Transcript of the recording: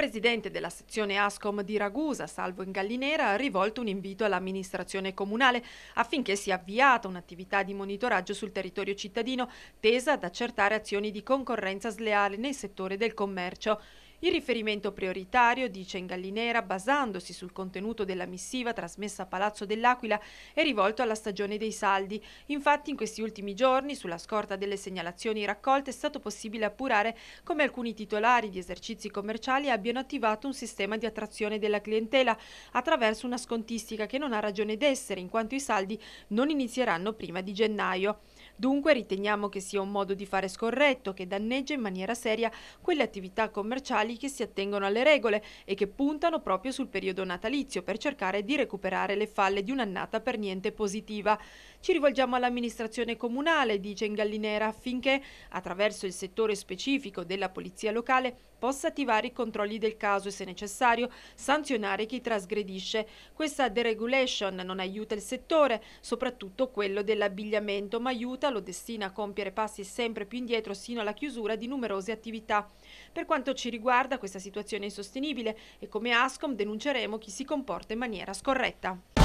presidente della sezione ASCOM di Ragusa, Salvo Ingallinera, ha rivolto un invito all'amministrazione comunale affinché sia avviata un'attività di monitoraggio sul territorio cittadino tesa ad accertare azioni di concorrenza sleale nel settore del commercio. Il riferimento prioritario, dice Ingallinera, basandosi sul contenuto della missiva trasmessa a Palazzo dell'Aquila, è rivolto alla stagione dei saldi. Infatti in questi ultimi giorni, sulla scorta delle segnalazioni raccolte, è stato possibile appurare come alcuni titolari di esercizi commerciali abbiano attivato un sistema di attrazione della clientela attraverso una scontistica che non ha ragione d'essere in quanto i saldi non inizieranno prima di gennaio. Dunque riteniamo che sia un modo di fare scorretto che danneggia in maniera seria quelle attività commerciali che si attengono alle regole e che puntano proprio sul periodo natalizio per cercare di recuperare le falle di un'annata per niente positiva. Ci rivolgiamo all'amministrazione comunale, dice Ingallinera, affinché attraverso il settore specifico della polizia locale possa attivare i controlli del caso e se necessario sanzionare chi trasgredisce. Questa deregulation non aiuta il settore, soprattutto quello dell'abbigliamento, ma aiuta vista lo destina a compiere passi sempre più indietro sino alla chiusura di numerose attività. Per quanto ci riguarda questa situazione è insostenibile e come ASCOM denunceremo chi si comporta in maniera scorretta.